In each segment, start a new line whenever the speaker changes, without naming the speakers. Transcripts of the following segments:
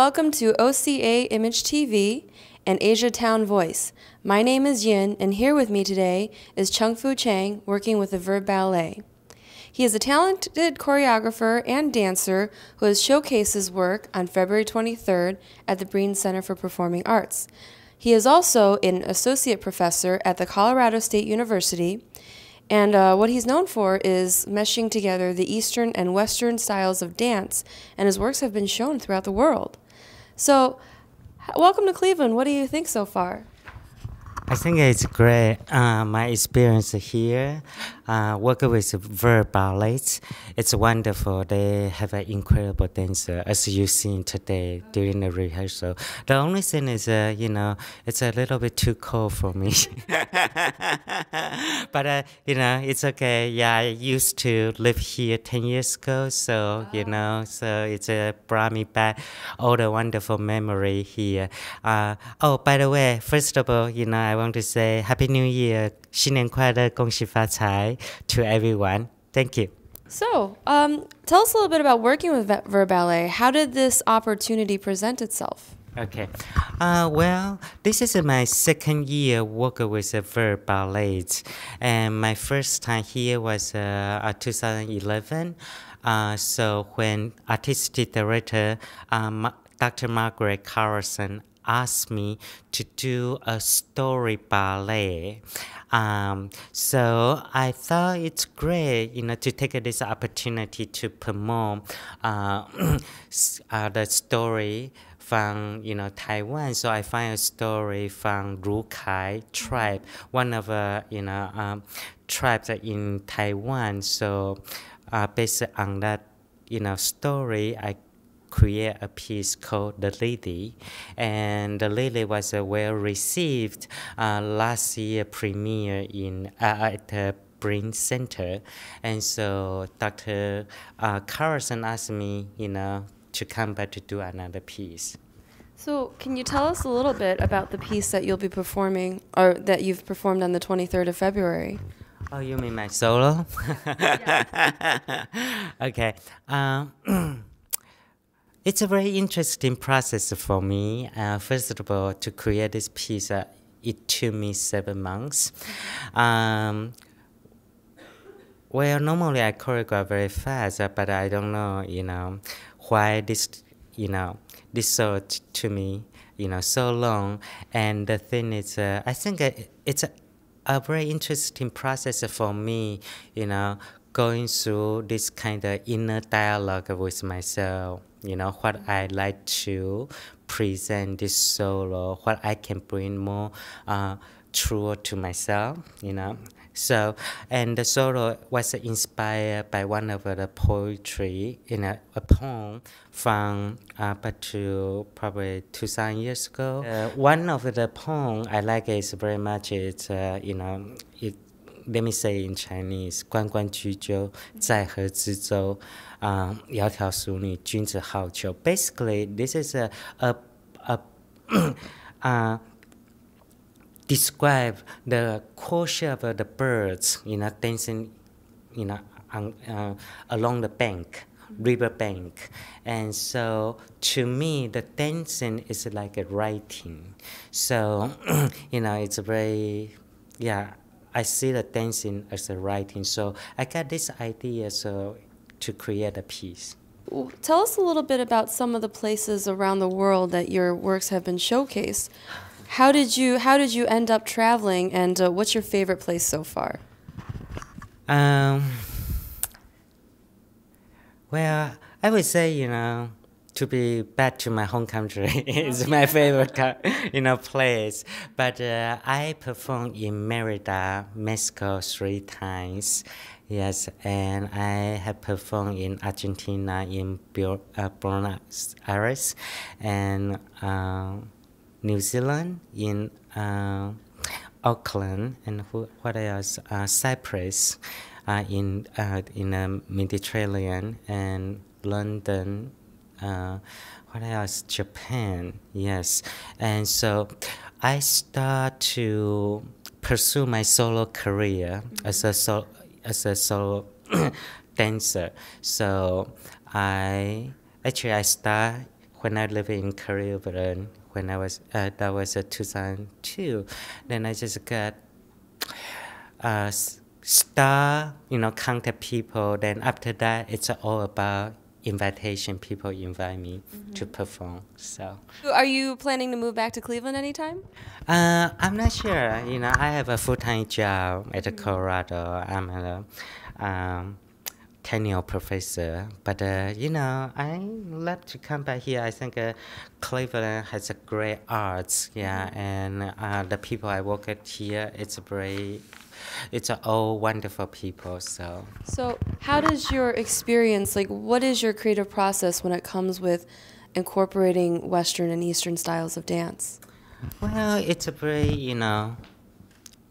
welcome to OCA Image TV and Asia Town Voice. My name is Yin, and here with me today is Chung Fu Chang working with the Verb Ballet. He is a talented choreographer and dancer who has showcased his work on February 23rd at the Breen Center for Performing Arts. He is also an associate professor at the Colorado State University, and uh, what he's known for is meshing together the Eastern and Western styles of dance, and his works have been shown throughout the world. So, welcome to Cleveland. What do you think so far?
I think it's great. Uh, my experience here uh, work with Ver It's wonderful. They have an incredible dancer, uh, as you've seen today during the rehearsal. The only thing is, uh, you know, it's a little bit too cold for me. but, uh, you know, it's okay. Yeah, I used to live here 10 years ago. So, you ah. know, so it's uh, brought me back all the wonderful memory here. Uh, oh, by the way, first of all, you know, I want to say Happy New Year. 新年快乐，恭喜发财！to everyone. Thank you.
So, um, tell us a little bit about working with Ver Ballet. How did this opportunity present itself?
Okay. Uh, well, this is my second year working with Verb Ver Ballet. And my first time here was uh, 2011. Uh, so, when artistic director um, Dr. Margaret Carlson asked me to do a story ballet. Um, so I thought it's great, you know, to take this opportunity to promote uh, uh, the story from you know Taiwan. So I find a story from Rukai tribe, one of a uh, you know um, tribes in Taiwan. So uh, based on that you know story, I create a piece called The Lady. And The Lady was a well received uh, last year premiere in uh, at the Brain Center. And so Dr. Uh, Carlson asked me, you know, to come back to do another piece.
So, can you tell us a little bit about the piece that you'll be performing or that you've performed on the 23rd of February?
Oh, you mean my solo? okay. Um, It's a very interesting process for me. Uh, first of all, to create this piece, uh, it took me seven months. Um, well, normally I choreograph very fast, uh, but I don't know, you know, why this, you know, this thought to me, you know, so long. And the thing is, uh, I think it's a, a very interesting process for me, you know, going through this kind of inner dialogue with myself you know what I like to present this solo, what I can bring more uh, true to myself, you know. So, and the solo was inspired by one of the poetry in a, a poem from about uh, to probably 2000 years ago. Uh, one of the poem I like is very much, it's, uh, you know, it let me say in Chinese，关关雎鸠，在河之洲，啊、um,，窈窕淑女，君子好逑。Basically, this is a a a uh, describe the courtship of the birds, you know, dancing, you um, know, uh, along the bank, river bank. And so to me, the dancing is like a writing. So, you know, it's very, yeah, I see the dancing as the writing. So I got this idea so to create a piece.
Tell us a little bit about some of the places around the world that your works have been showcased. How did you How did you end up traveling, and uh, what's your favorite place so far?
Um, well, I would say you know to be back to my home country is my favorite you know place. But uh, I performed in Merida, Mexico three times. Yes, and I have performed in Argentina, in uh, Buenos Aires, and uh, New Zealand, in uh, Auckland, and what else? Uh, Cyprus, uh, in uh, in the Mediterranean, and London, uh, what else? Japan, yes. And so I start to pursue my solo career mm-hmm. as a solo as a solo dancer. So I actually I start when I live in Korea, Berlin. then uh, when I was uh, that was uh, 2002, then I just got uh, star, you know, contact people. Then after that, it's all about invitation people invite me mm -hmm. to mm-hmm. perform so
are you planning to move back to cleveland anytime
uh, i'm not sure you know i have a full-time job at mm -hmm. colorado i'm a um, tenure professor but uh, you know i love to come back here i think uh, cleveland has a great arts yeah mm-hmm. and uh, the people i work at here it's very it's all oh, wonderful people. So.
So, how does your experience, like, what is your creative process when it comes with incorporating Western and Eastern styles of dance? Well,
it's a very, you know,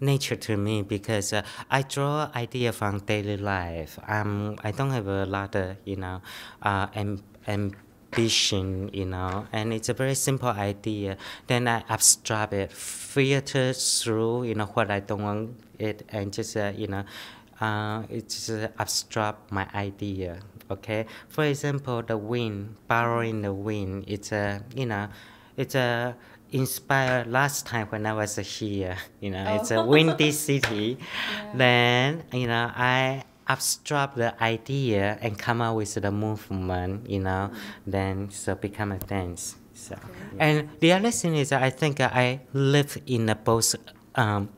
nature to me because uh, I draw idea from daily life. Um, I don't have a lot of, you know, uh, amb- ambition, you know, and it's a very simple idea. Then I abstract it, filter through, you know, what I don't want it and just uh, you know uh, it just abstract uh, my idea. Okay, for example, the wind, borrowing the wind. It's a uh, you know, it's a inspired last time when I was here. You know, oh. it's a windy city. yeah. Then you know I abstract the idea and come up with the movement. You know, mm-hmm. then so become a dance. So, okay. and the other thing is I think I live in both um,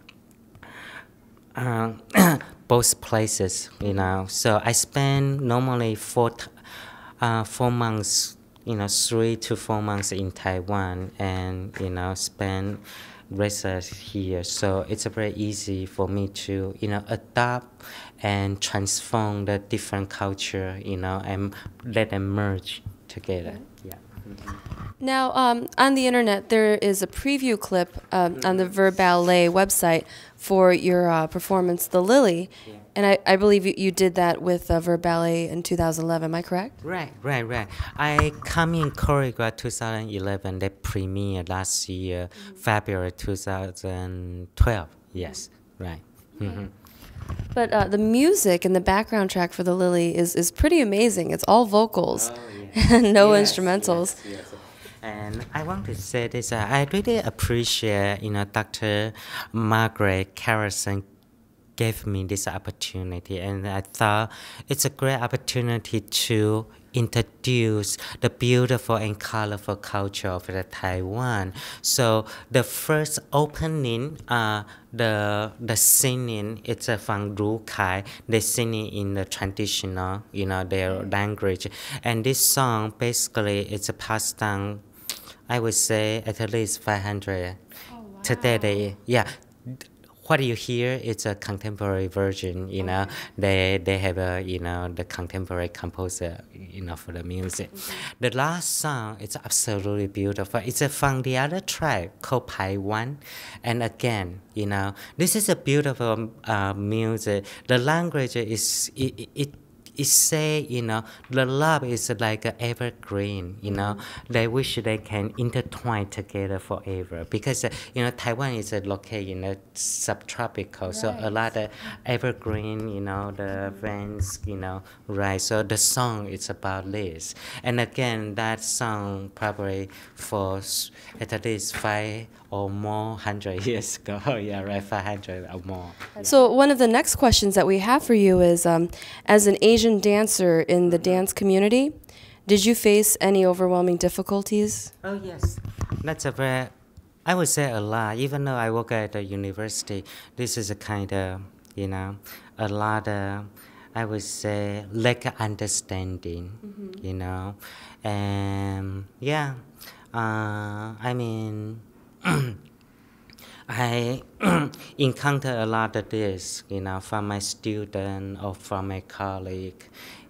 uh, both places, you know. So I spend normally four, uh, four months, you know, three to four months in Taiwan, and you know, spend research here. So it's very easy for me to, you know, adapt and transform the different culture, you know, and let them merge together.
Now, um, on the internet, there is a preview clip um, on the Verb Ballet website for your uh, performance, The Lily. Yeah. And I, I believe you, you did that with uh, Ballet in 2011, am I correct? Right,
right, right. I come in choreograph 2011, they premiered last year, mm -hmm. February 2012. Yes, right. Mm -hmm.
But uh, the music and the background track for the Lily is is pretty amazing. It's all vocals, oh, and no yes, instrumentals. Yes,
and I want to say this: uh, I really appreciate, you know, Dr. Margaret Carrison gave me this opportunity, and I thought it's a great opportunity to, introduce the beautiful and colorful culture of the Taiwan. So the first opening, uh, the the singing, it's a Fang Ru Kai. They singing in the traditional, you know, their language. And this song basically it's a passed down, I would say at least 500. Oh, wow. Today, they, yeah, what you hear is a contemporary version you know they they have a you know the contemporary composer you know for the music mm-hmm. the last song it's absolutely beautiful it's from the other track called pai one and again you know this is a beautiful uh, music the language is it, it it say you know the love is like evergreen you know they wish they can intertwine together forever because uh, you know Taiwan is uh, located in a subtropical right. so a lot of evergreen you know the vines you know right so the song is about this and again that song probably for at least five or more hundred years ago. yeah, right, five hundred or more.
Yeah. So one of the next questions that we have for you is, um, as an Asian dancer in the dance community, did you face any overwhelming difficulties? Oh
yes, that's a very, I would say a lot. Even though I work at the university, this is a kind of, you know, a lot of. I would say lack of understanding, mm -hmm. you know, and yeah, uh, I mean, I encounter a lot of this, you know, from my student or from my colleague,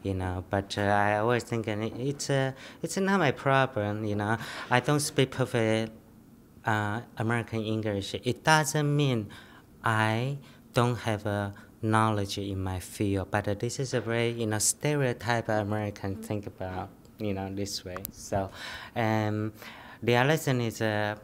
you know. But uh, I always think it's uh, it's not my problem, you know. I don't speak perfect uh, American English. It doesn't mean I don't have a knowledge in my field. But uh, this is a very you know stereotype American think about, you know, this way. So, um, the other thing is. Uh,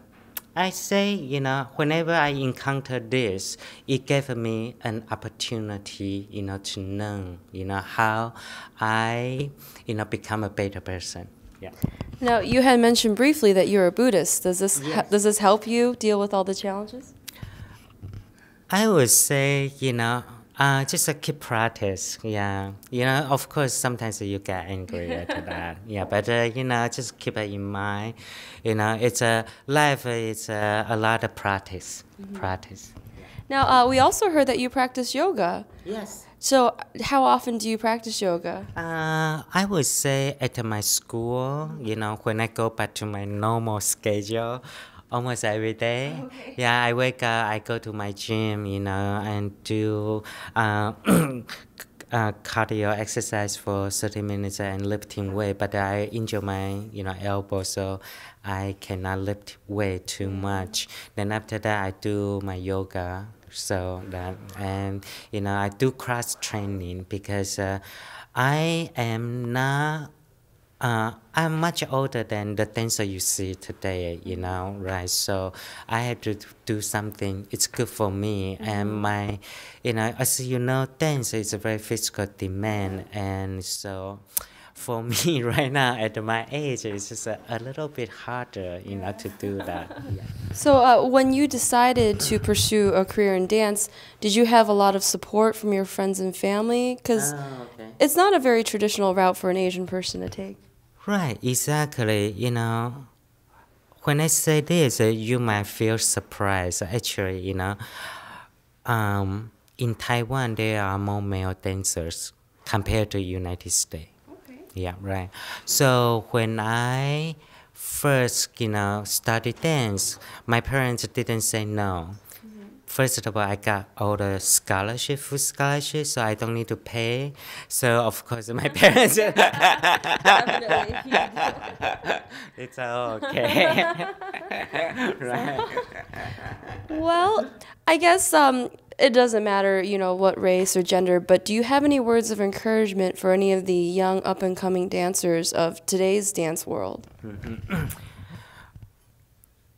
I say, you know, whenever I encounter this, it gave me an opportunity, you know, to know, you know, how I, you know, become a better person. Yeah.
Now, you had mentioned briefly that you're a Buddhist. Does this yes. does this help you deal with all the challenges?
I would say, you know, uh, just a keep practice. Yeah, you know, of course, sometimes you get angry at that. Yeah, but uh, you know, just keep it in mind. You know, it's a life. It's a, lot of practice. Mm-hmm. Practice.
Now, uh, we also heard that you practice yoga. Yes. So, how often do you practice yoga? Uh,
I would say at my school, you know, when I go back to my normal schedule, almost every day. Okay. Yeah, I wake up, I go to my gym, you know, and do uh, uh, cardio exercise for 30 minutes and lifting weight. But I injure my, you know, elbow, so I cannot lift weight too mm-hmm. much. Then after that, I do my yoga. So that and you know, I do cross training because uh, I am not uh, I'm much older than the dancer you see today, you know, right? So I have to do something. It's good for me mm -hmm. and mm-hmm. my, you know, as you know, dance is a very physical demand, and so for me right now at my age, it's just a, a little bit harder, you know, to do that.
So uh, when you decided to pursue a career in dance, did you have a lot of support from your friends and family? Because oh, okay. it's not a very traditional route for an Asian person to take.
Right, exactly. You know, when I say this, uh, you might feel surprised. Actually, you know, um, in Taiwan there are more male dancers compared to United States. Okay. Yeah, right. So when I first, you know, started dance, my parents didn't say no first of all, I got all the scholarship, full scholarship, so I don't need to pay. So of course, my parents. it's all okay. right.
Well, I guess um, it doesn't matter, you know, what race or gender. But do you have any words of encouragement for any of the young up and coming dancers of today's dance world?
Mm-hmm.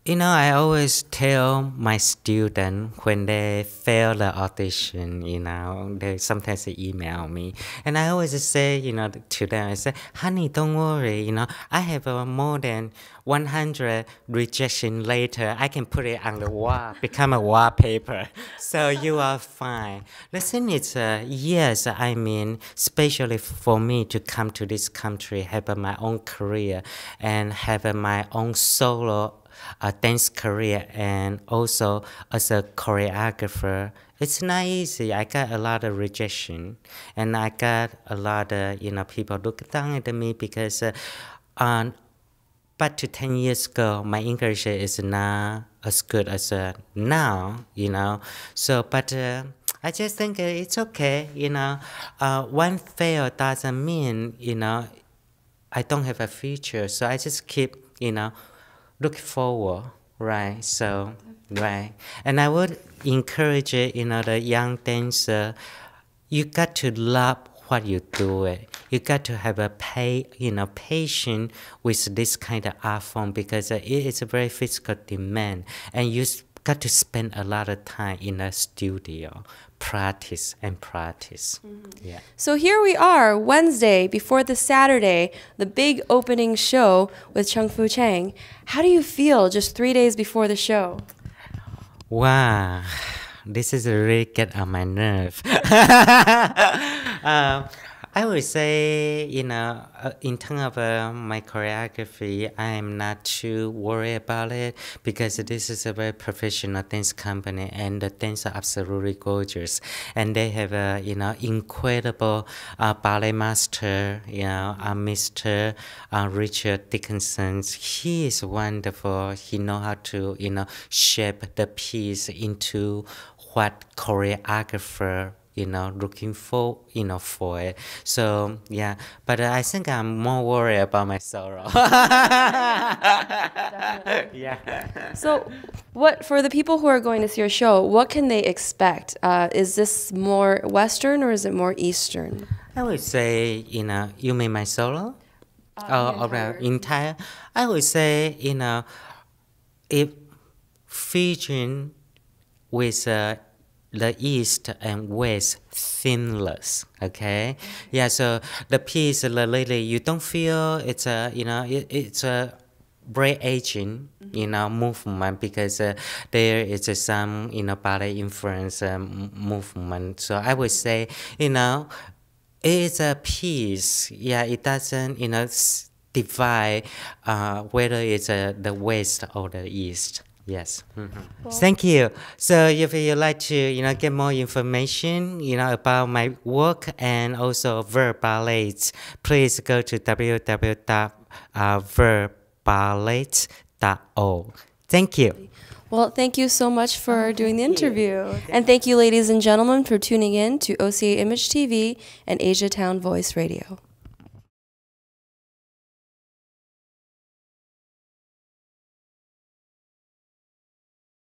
You know, I always tell my student when they fail the audition, you know, they sometimes they email me. And I always say, you know, to them, I say, honey, don't worry, you know, I have uh, more than 100 rejection later. I can put it on the wall, become a wallpaper. So you are fine. Listen, it's uh, yes, I mean, especially for me to come to this country, have uh, my own career and have uh, my own solo a dance career and also as a choreographer, it's not easy. I got a lot of rejection, and I got a lot of you know people look down at me because, uh, um, but to ten years ago, my English is not as good as uh, now, you know. So, but. Uh, I just think uh, it's okay, you know. Uh, one fail doesn't mean, you know, I don't have a future. So I just keep, you know, look forward, right? So, right. And I would encourage you know, the young dancer, you got to love what you do it. You got to have a pay, you know, patience with this kind of art form because it is a very physical demand, and you got to spend a lot of time in a studio, practice and practice. Mm -hmm.
Yeah. So here we are, Wednesday before the Saturday, the big opening show with Chung Fu Chang. How do you feel just three days before the show?
Wow, this is really get on my nerve. uh, I would say, you know, uh, in terms of uh, my choreography, I'm not too worried about it because this is a very professional dance company and the dance are absolutely gorgeous. And they have, a, you know, incredible uh, ballet master, you know, uh, Mr. Uh, Richard Dickinson. He is wonderful. He know how to, you know, shape the piece into what choreographer you know looking for you know for it so yeah but uh, i think i'm more worried about my sorrow
yeah so what for the people who are going to see your show what can they expect uh, is this more western or is it more eastern
i would say you know you mean my solo uh, or oh, entire. entire i would say you know if featuring with uh, the east and west thinless okay yeah so the piece the lily you don't feel it's a you know it, it's a break aging you know movement because uh, there is uh, some you know body influence um, movement so i would say you know it's a piece yeah it doesn't you know divide uh, whether it's uh, the west or the east Yes. Mm-hmm. Well, Thank you. So if you like to, you know, get more information, you know, about my work and also verb please go to www.verballets.org. Uh, thank you.
Well, thank you so much for oh, doing the interview. And thank you, ladies and gentlemen, for tuning in to OCA Image TV and Asia Town Voice Radio.